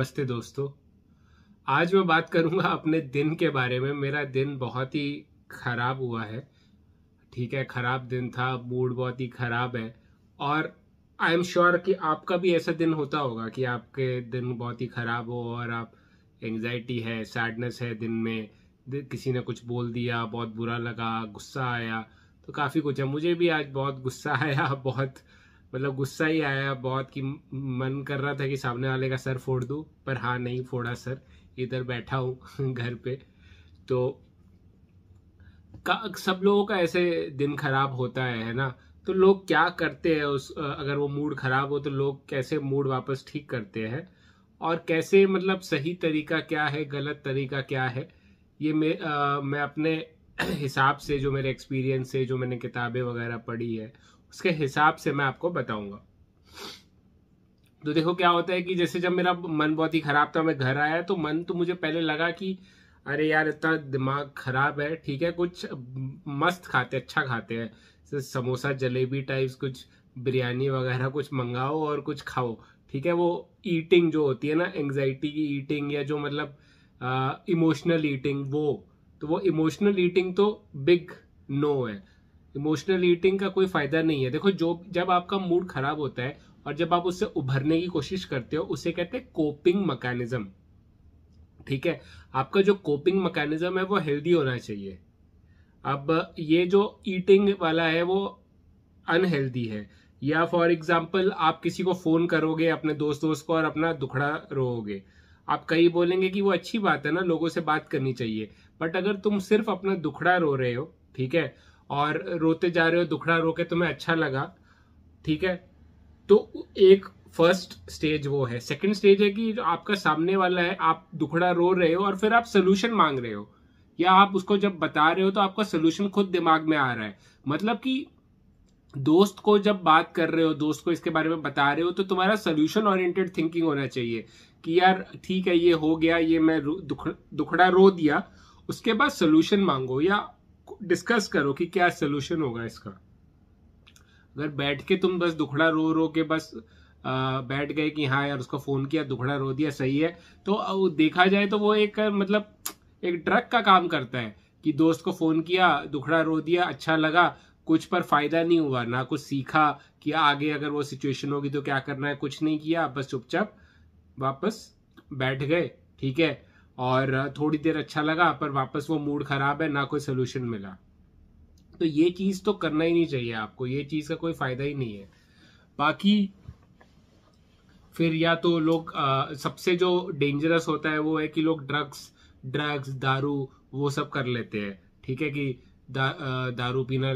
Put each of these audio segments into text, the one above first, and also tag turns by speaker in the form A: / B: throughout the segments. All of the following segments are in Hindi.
A: नमस्ते दोस्तों आज मैं बात करूंगा अपने दिन के बारे में मेरा दिन बहुत ही ख़राब हुआ है ठीक है ख़राब दिन था मूड बहुत ही ख़राब है और आई एम श्योर कि आपका भी ऐसा दिन होता होगा कि आपके दिन बहुत ही ख़राब हो और आप एंग्जाइटी है सैडनेस है दिन में किसी ने कुछ बोल दिया बहुत बुरा लगा गुस्सा आया तो काफ़ी कुछ है मुझे भी आज बहुत गुस्सा आया बहुत मतलब गुस्सा ही आया बहुत कि मन कर रहा था कि सामने वाले का सर फोड़ दूँ पर हाँ नहीं फोड़ा सर इधर बैठा हूँ घर पे तो का सब लोगों का ऐसे दिन खराब होता है है ना तो लोग क्या करते हैं उस अगर वो मूड खराब हो तो लोग कैसे मूड वापस ठीक करते हैं और कैसे मतलब सही तरीका क्या है गलत तरीका क्या है ये मैं मैं अपने हिसाब से जो मेरे एक्सपीरियंस है जो मैंने किताबें वगैरह पढ़ी है उसके हिसाब से मैं आपको बताऊंगा तो देखो क्या होता है कि जैसे जब मेरा मन बहुत ही खराब था मैं घर आया तो मन तो मुझे पहले लगा कि अरे यार इतना दिमाग खराब है ठीक है कुछ मस्त खाते अच्छा खाते हैं समोसा जलेबी टाइप्स कुछ बिरयानी वगैरह कुछ मंगाओ और कुछ खाओ ठीक है वो ईटिंग जो होती है ना एंग्जाइटी की ईटिंग या जो मतलब इमोशनल ईटिंग वो तो वो इमोशनल ईटिंग तो बिग नो है इमोशनल ईटिंग का कोई फायदा नहीं है देखो जो जब आपका मूड खराब होता है और जब आप उससे उभरने की कोशिश करते हो उसे कहते हैं कोपिंग मकैनिज्म ठीक है आपका जो कोपिंग मकैनिज्म है वो हेल्दी होना चाहिए अब ये जो ईटिंग वाला है वो अनहेल्दी है या फॉर एग्जाम्पल आप किसी को फ़ोन करोगे अपने दोस्त दोस्त को और अपना दुखड़ा रोओगे आप कई बोलेंगे कि वो अच्छी बात है ना लोगों से बात करनी चाहिए बट अगर तुम सिर्फ अपना दुखड़ा रो रहे हो ठीक है और रोते जा रहे हो दुखड़ा रो के तुम्हें अच्छा लगा ठीक है तो एक फर्स्ट स्टेज वो है सेकंड स्टेज है कि जो आपका सामने वाला है आप दुखड़ा रो रहे हो और फिर आप सोल्यूशन मांग रहे हो या आप उसको जब बता रहे हो तो आपका सोल्यूशन खुद दिमाग में आ रहा है मतलब कि दोस्त को जब बात कर रहे हो दोस्त को इसके बारे में बता रहे हो तो तुम्हारा सोल्यूशन ओरिएंटेड थिंकिंग होना चाहिए कि यार ठीक है ये हो गया ये मैं दुख, दुखड़ा रो दिया उसके बाद सोल्यूशन मांगो या डिस्कस करो कि क्या सोल्यूशन होगा इसका अगर बैठ के तुम बस दुखड़ा रो रो के बस बैठ गए कि हाँ यार उसका फोन किया दुखड़ा रो दिया सही है तो देखा जाए तो वो एक मतलब एक ड्रग का काम करता है कि दोस्त को फोन किया दुखड़ा रो दिया अच्छा लगा कुछ पर फायदा नहीं हुआ ना कुछ सीखा कि आगे अगर वो सिचुएशन होगी तो क्या करना है कुछ नहीं किया बस चुपचाप वापस बैठ गए ठीक है और थोड़ी देर अच्छा लगा पर वापस वो मूड खराब है ना कोई सोल्यूशन मिला तो ये चीज़ तो करना ही नहीं चाहिए आपको ये चीज़ का कोई फ़ायदा ही नहीं है बाकी फिर या तो लोग आ, सबसे जो डेंजरस होता है वो है कि लोग ड्रग्स ड्रग्स दारू वो सब कर लेते हैं ठीक है कि दा, दारू पीना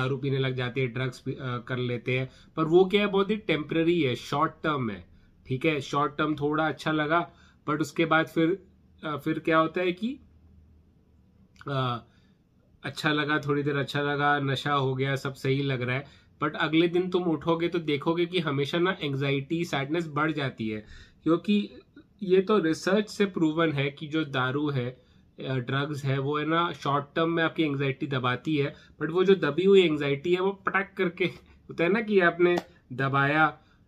A: दारू पीने लग जाते हैं ड्रग्स कर लेते हैं पर वो क्या है बहुत ही टेम्पररी है शॉर्ट टर्म है ठीक है शॉर्ट टर्म थोड़ा अच्छा लगा बट उसके बाद फिर फिर क्या होता है कि आ, अच्छा लगा थोड़ी देर अच्छा लगा नशा हो गया सब सही लग रहा है बट अगले दिन तुम उठोगे तो देखोगे कि हमेशा ना एंग्जाइटी सैडनेस बढ़ जाती है क्योंकि ये तो रिसर्च से प्रूवन है कि जो दारू है ड्रग्स है वो है ना शॉर्ट टर्म में आपकी एंगजाइटी दबाती है बट वो जो दबी हुई एंग्जाइटी है वो पटक करके होता है ना कि आपने दबाया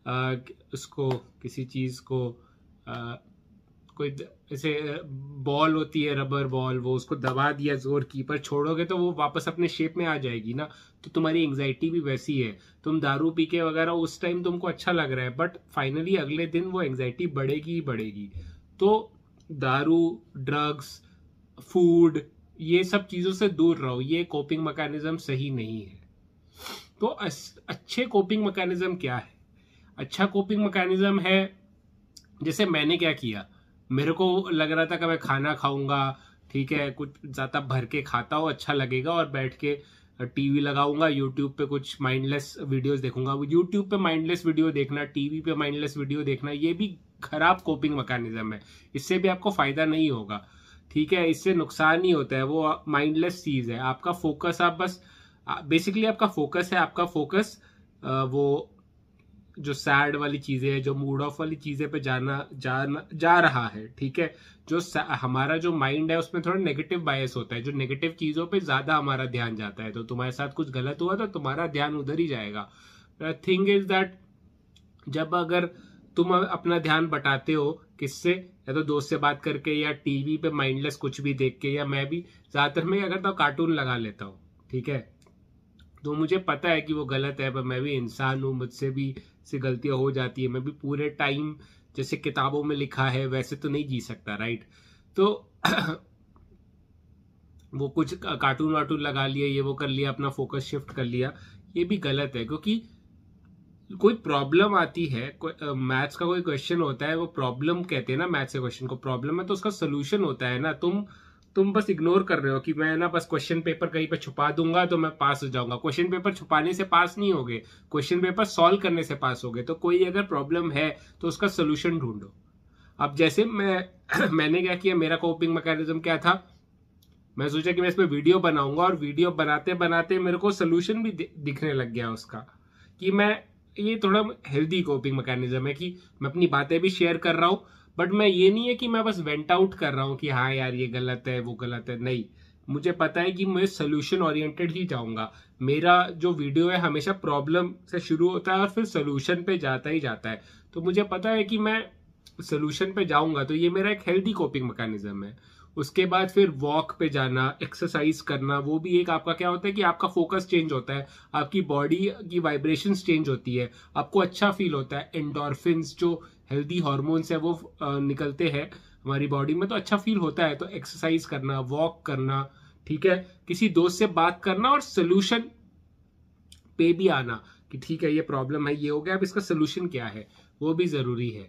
A: आ, उसको किसी चीज़ को आ, कोई ऐसे बॉल होती है रबर बॉल वो उसको दबा दिया जोर की पर छोड़ोगे तो वो वापस अपने शेप में आ जाएगी ना तो तुम्हारी एंग्जाइटी भी वैसी है तुम दारू पी के वगैरह उस टाइम तुमको अच्छा लग रहा है बट फाइनली अगले दिन वो एंग्जाइटी बढ़ेगी ही बढ़ेगी तो दारू ड्रग्स फूड ये सब चीज़ों से दूर रहो ये कोपिंग मकैनिज़म सही नहीं है तो अच्छे कोपिंग मकैनिज़म क्या है अच्छा कोपिंग मकैनिज़म है जैसे मैंने क्या किया मेरे को लग रहा था कि मैं खाना खाऊंगा ठीक है कुछ ज़्यादा भर के खाता हो अच्छा लगेगा और बैठ के टीवी लगाऊंगा यूट्यूब पे कुछ माइंडलेस वीडियोस देखूंगा यूट्यूब पे माइंडलेस वीडियो देखना टीवी पे माइंडलेस वीडियो देखना ये भी खराब कोपिंग मैकेनिज्म है इससे भी आपको फ़ायदा नहीं होगा ठीक है इससे नुकसान ही होता है वो माइंडलेस चीज़ है आपका फोकस आप बस बेसिकली आपका फोकस है आपका फोकस वो जो सैड वाली चीज़ें हैं जो मूड ऑफ वाली चीज़ें पे जाना जाना जा रहा है ठीक है जो हमारा जो माइंड है उसमें थोड़ा नेगेटिव बायस होता है जो नेगेटिव चीज़ों पे ज़्यादा हमारा ध्यान जाता है तो तुम्हारे साथ कुछ गलत हुआ तो तुम्हारा ध्यान उधर ही जाएगा थिंग इज दैट जब अगर तुम अपना ध्यान बटाते हो किससे या तो दोस्त से बात करके या टीवी पे माइंडलेस कुछ भी देख के या मैं भी ज़्यादातर मैं अगर तो कार्टून लगा लेता हूँ ठीक है तो मुझे पता है कि वो गलत है पर मैं भी इंसान हूँ मुझसे भी से गलतियाँ हो जाती है मैं भी पूरे टाइम जैसे किताबों में लिखा है वैसे तो नहीं जी सकता राइट तो वो कुछ कार्टून वार्टून लगा लिया ये वो कर लिया अपना फोकस शिफ्ट कर लिया ये भी गलत है क्योंकि कोई प्रॉब्लम आती है मैथ्स का कोई क्वेश्चन होता है वो प्रॉब्लम कहते हैं ना मैथ्स के क्वेश्चन को प्रॉब्लम है तो उसका सोल्यूशन होता है ना तुम तुम बस इग्नोर कर रहे हो कि मैं ना बस क्वेश्चन पेपर कहीं पर छुपा दूंगा तो मैं पास हो जाऊंगा क्वेश्चन पेपर छुपाने से पास नहीं होगे क्वेश्चन पेपर सॉल्व करने से पास होगे तो कोई अगर प्रॉब्लम है तो उसका सोल्यूशन ढूंढो अब जैसे मैं मैंने क्या किया मेरा कोपिंग मैकेनिज्म क्या था मैं सोचा कि मैं इसमें वीडियो बनाऊंगा और वीडियो बनाते बनाते मेरे को सोल्यूशन भी दिखने लग गया उसका कि मैं ये थोड़ा हेल्दी कोपिंग मैकेनिज्म है कि मैं अपनी बातें भी शेयर कर रहा हूँ बट मैं ये नहीं है कि मैं बस वेंट आउट कर रहा हूँ कि हाँ यार ये गलत है वो गलत है नहीं मुझे पता है कि मैं सोल्यूशन ओरिएंटेड ही जाऊँगा मेरा जो वीडियो है हमेशा प्रॉब्लम से शुरू होता है और फिर सोल्यूशन पे जाता ही जाता है तो मुझे पता है कि मैं सोल्यूशन पे जाऊँगा तो ये मेरा एक हेल्दी कोपिंग मैकेनिज्म है उसके बाद फिर वॉक पे जाना एक्सरसाइज करना वो भी एक आपका क्या होता है कि आपका फोकस चेंज होता है आपकी बॉडी की वाइब्रेशंस चेंज होती है आपको अच्छा फील होता है एंडोरफिन जो हेल्दी हॉर्मोन्स है वो निकलते हैं हमारी बॉडी में तो अच्छा फील होता है तो एक्सरसाइज करना वॉक करना ठीक है किसी दोस्त से बात करना और सोल्यूशन पे भी आना कि ठीक है ये प्रॉब्लम है ये हो गया अब इसका सोल्यूशन क्या है वो भी ज़रूरी है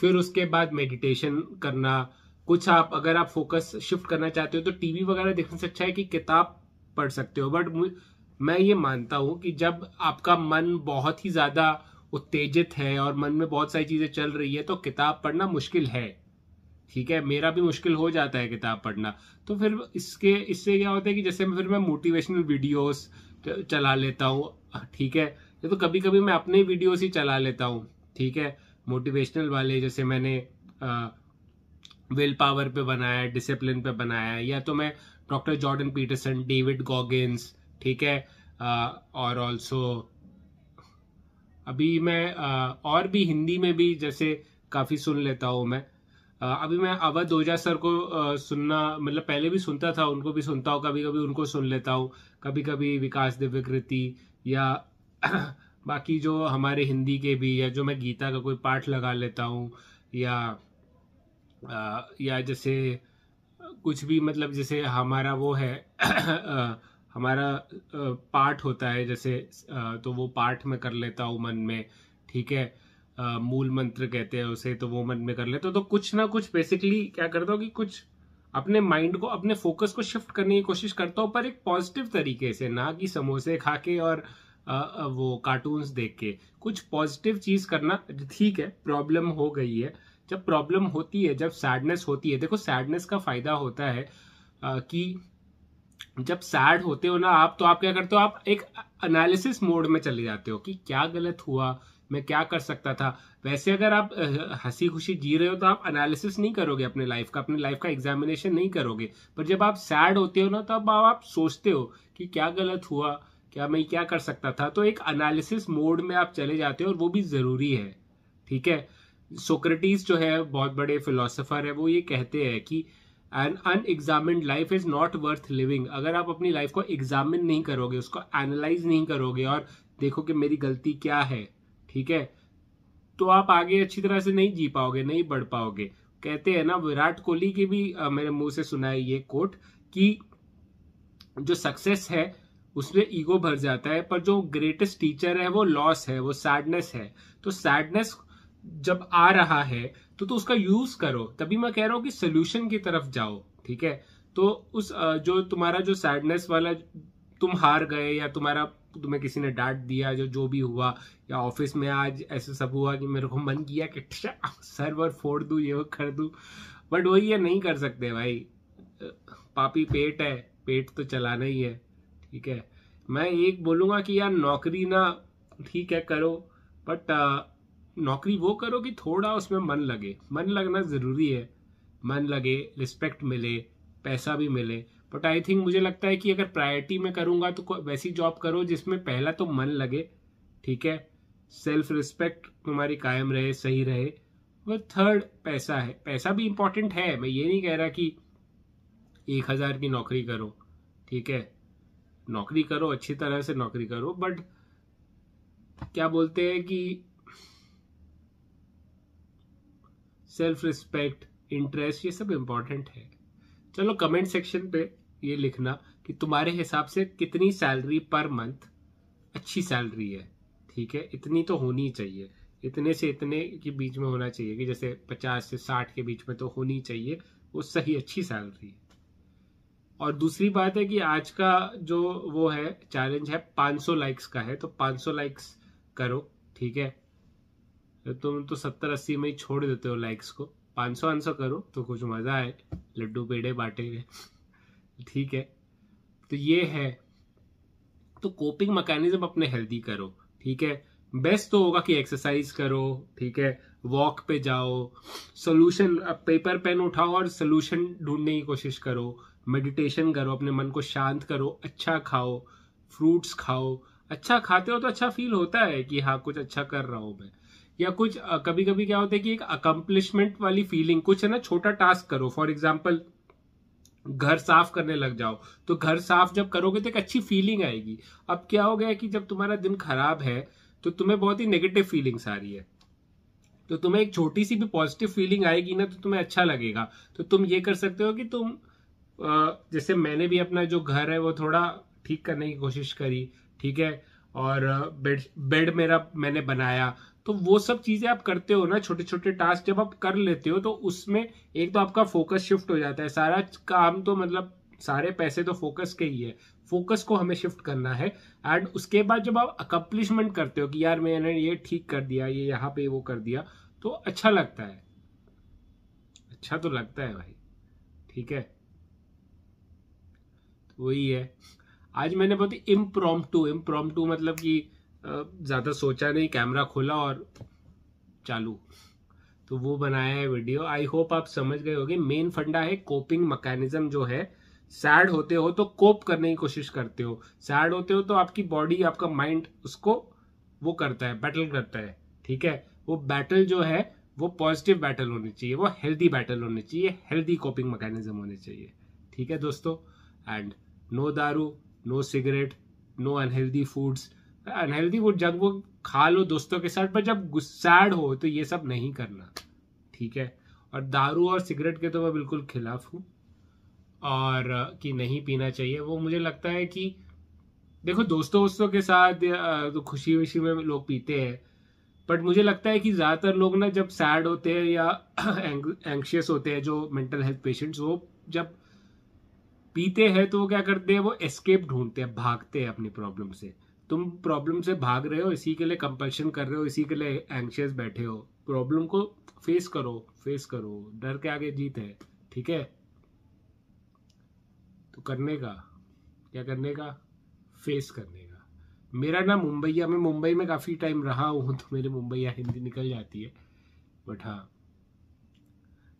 A: फिर उसके बाद मेडिटेशन करना कुछ आप अगर आप फोकस शिफ्ट करना चाहते हो तो टीवी वगैरह देखने से अच्छा है कि किताब पढ़ सकते हो बट मैं ये मानता हूं कि जब आपका मन बहुत ही ज़्यादा उत्तेजित है और मन में बहुत सारी चीज़ें चल रही है तो किताब पढ़ना मुश्किल है ठीक है मेरा भी मुश्किल हो जाता है किताब पढ़ना तो फिर इसके इससे क्या होता है कि जैसे फिर मैं मोटिवेशनल वीडियोस चला लेता हूँ ठीक है या तो कभी कभी मैं अपने वीडियोस ही चला लेता हूँ ठीक है मोटिवेशनल वाले जैसे मैंने विल पावर पे बनाया डिसिप्लिन पे बनाया या तो मैं doctor Jordan Peterson David Goggins ठीक है आ, और ऑल्सो अभी मैं और भी हिंदी में भी जैसे काफ़ी सुन लेता हूँ मैं अभी मैं अवध ओझा सर को सुनना मतलब पहले भी सुनता था उनको भी सुनता हूँ कभी कभी उनको सुन लेता हूँ कभी कभी विकास दिव्यकृति या बाकी जो हमारे हिंदी के भी या जो मैं गीता का कोई पाठ लगा लेता हूँ या या जैसे कुछ भी मतलब जैसे हमारा वो है हमारा पाठ होता है जैसे तो वो पाठ में कर लेता हूँ मन में ठीक है मूल मंत्र कहते हैं उसे तो वो मन में कर लेता तो कुछ ना कुछ बेसिकली क्या करता हूँ कि कुछ अपने माइंड को अपने फोकस को शिफ्ट करने की कोशिश करता हूँ पर एक पॉजिटिव तरीके से ना कि समोसे खा के और वो कार्टून्स देख के कुछ पॉजिटिव चीज़ करना ठीक है प्रॉब्लम हो गई है जब प्रॉब्लम होती है जब सैडनेस होती है देखो सैडनेस का फ़ायदा होता है कि जब सैड होते हो ना आप तो आप क्या करते हो आप एक एनालिसिस मोड में चले जाते हो कि क्या गलत हुआ मैं क्या कर सकता था वैसे अगर आप हंसी खुशी जी रहे हो तो आप एनालिसिस नहीं करोगे अपने लाइफ का अपने लाइफ का एग्जामिनेशन नहीं करोगे पर जब आप सैड होते हो ना तब तो आप सोचते हो कि क्या गलत हुआ क्या मैं क्या कर सकता था तो एक एनालिसिस मोड में आप चले जाते हो और वो भी ज़रूरी है ठीक है सोक्रेटिस जो है बहुत बड़े फिलोसोफर है वो ये कहते हैं कि an unexamined life is not worth living अगर आप अपनी लाइफ को एग्जामिन नहीं करोगे उसको एनालाइज नहीं करोगे और देखो कि मेरी गलती क्या है ठीक है तो आप आगे अच्छी तरह से नहीं जी पाओगे नहीं बढ़ पाओगे कहते हैं ना विराट कोहली की भी आ, मेरे मुंह से सुना है ये कोट कि जो सक्सेस है उसमें ईगो भर जाता है पर जो ग्रेटेस्ट टीचर है वो लॉस है वो सैडनेस है तो सैडनेस जब आ रहा है तो तो उसका यूज करो तभी मैं कह रहा हूँ कि सोल्यूशन की तरफ जाओ ठीक है तो उस जो तुम्हारा जो सैडनेस वाला तुम हार गए या तुम्हारा तुम्हें किसी ने डांट दिया जो जो भी हुआ या ऑफिस में आज ऐसे सब हुआ कि मेरे को मन किया कि सर अच्छा, फोड़ दू ये कर दू बट वही ये नहीं कर सकते भाई पापी पेट है पेट तो चलाना ही है ठीक है मैं एक बोलूंगा कि यार नौकरी ना ठीक है करो बट नौकरी वो करो कि थोड़ा उसमें मन लगे मन लगना ज़रूरी है मन लगे रिस्पेक्ट मिले पैसा भी मिले बट आई थिंक मुझे लगता है कि अगर प्रायोरिटी में करूँगा तो वैसी जॉब करो जिसमें पहला तो मन लगे ठीक है सेल्फ रिस्पेक्ट तुम्हारी कायम रहे सही रहे और थर्ड पैसा है पैसा भी इंपॉर्टेंट है मैं ये नहीं कह रहा कि एक हज़ार की नौकरी करो ठीक है नौकरी करो अच्छी तरह से नौकरी करो बट क्या बोलते हैं कि सेल्फ रिस्पेक्ट इंटरेस्ट ये सब इम्पॉर्टेंट है चलो कमेंट सेक्शन पे ये लिखना कि तुम्हारे हिसाब से कितनी सैलरी पर मंथ अच्छी सैलरी है ठीक है इतनी तो होनी चाहिए इतने से इतने के बीच में होना चाहिए कि जैसे पचास से साठ के बीच में तो होनी चाहिए वो सही अच्छी सैलरी है और दूसरी बात है कि आज का जो वो है चैलेंज है 500 लाइक्स का है तो 500 लाइक्स करो ठीक है तो तुम तो सत्तर अस्सी में ही छोड़ देते हो लाइक्स को पाँच सौ आंसर करो तो कुछ मज़ा आए लड्डू पेड़े बांटेंगे ठीक है तो ये है तो कोपिंग मैकेनिज्म अपने हेल्दी करो ठीक है बेस्ट तो होगा कि एक्सरसाइज करो ठीक है वॉक पे जाओ सोल्यूशन पेपर पेन उठाओ और सोल्यूशन ढूंढने की कोशिश करो मेडिटेशन करो अपने मन को शांत करो अच्छा खाओ फ्रूट्स खाओ अच्छा खाते हो तो अच्छा फील होता है कि हाँ कुछ अच्छा कर रहा हूँ मैं या कुछ कभी कभी क्या होता है कि एक अकम्पलिशमेंट वाली फीलिंग कुछ है ना छोटा टास्क करो फॉर एग्जाम्पल घर साफ करने लग जाओ तो घर साफ जब करोगे तो एक अच्छी फीलिंग आएगी अब क्या हो गया कि जब तुम्हारा दिन खराब है तो तुम्हें बहुत ही नेगेटिव फीलिंग्स आ रही है तो तुम्हें एक छोटी सी भी पॉजिटिव फीलिंग आएगी ना तो तुम्हें अच्छा लगेगा तो तुम ये कर सकते हो कि तुम जैसे मैंने भी अपना जो घर है वो थोड़ा ठीक करने की कोशिश करी ठीक है और बेड बेड मेरा मैंने बनाया तो वो सब चीज़ें आप करते हो ना छोटे छोटे टास्क जब आप कर लेते हो तो उसमें एक तो आपका फोकस शिफ्ट हो जाता है सारा काम तो मतलब सारे पैसे तो फोकस के ही है फोकस को हमें शिफ्ट करना है एंड उसके बाद जब आप अकम्पलिशमेंट करते हो कि यार मैंने ये ठीक कर दिया ये यहाँ पे वो कर दिया तो अच्छा लगता है अच्छा तो लगता है भाई ठीक है तो वही है आज मैंने बहुत इम्प्रोम टू इम्प्रोम टू मतलब कि ज़्यादा सोचा नहीं कैमरा खोला और चालू तो वो बनाया है वीडियो आई होप आप समझ गए होगे मेन फंडा है कोपिंग मैकेनिज्म जो है सैड होते हो तो कोप करने की कोशिश करते हो सैड होते हो तो आपकी बॉडी आपका माइंड उसको वो करता है बैटल करता है ठीक है वो बैटल जो है वो पॉजिटिव बैटल होनी चाहिए वो हेल्दी बैटल होनी चाहिए हेल्दी कोपिंग मैकेनिज्म होने चाहिए ठीक है दोस्तों एंड नो दारू no cigarette no unhealthy foods unhealthy वो जब वो खा लो दोस्तों के साथ पर जब गुस्सैड हो तो ये सब नहीं करना ठीक है और दारू और सिगरेट के तो मैं बिल्कुल खिलाफ हूँ और कि नहीं पीना चाहिए वो मुझे लगता है कि देखो दोस्तों वोस्तों के साथ तो खुशी वशी में लोग पीते हैं बट मुझे लगता है कि ज़्यादातर लोग ना जब सैड होते हैं या एंक्शियस होते हैं जो मेंटल हेल्थ पेशेंट्स वो जब पीते हैं तो वो क्या करते हैं वो एस्केप ढूंढते हैं भागते हैं अपनी प्रॉब्लम से तुम प्रॉब्लम से भाग रहे हो इसी के लिए कंपल्शन कर रहे हो इसी के लिए एंक्शियस बैठे हो प्रॉब्लम को फेस करो फेस करो डर के आगे जीत है ठीक है तो करने का क्या करने का फेस करने का मेरा ना मुंबईया मैं मुंबई में काफ़ी टाइम रहा हूँ तो मेरे मुंबईया हिंदी निकल जाती है बट हाँ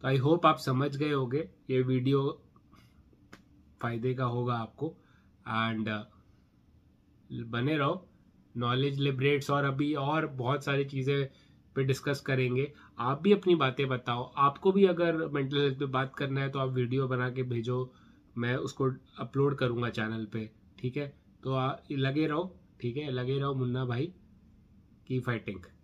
A: तो आई होप आप समझ गए होगे ये वीडियो फायदे का होगा आपको एंड बने रहो नॉलेज लिबरेट्स और अभी और बहुत सारी चीज़ें पे डिस्कस करेंगे आप भी अपनी बातें बताओ आपको भी अगर मेंटल हेल्थ पे बात करना है तो आप वीडियो बना के भेजो मैं उसको अपलोड करूँगा चैनल पे ठीक है तो आ, लगे रहो ठीक है लगे रहो मुन्ना भाई की फाइटिंग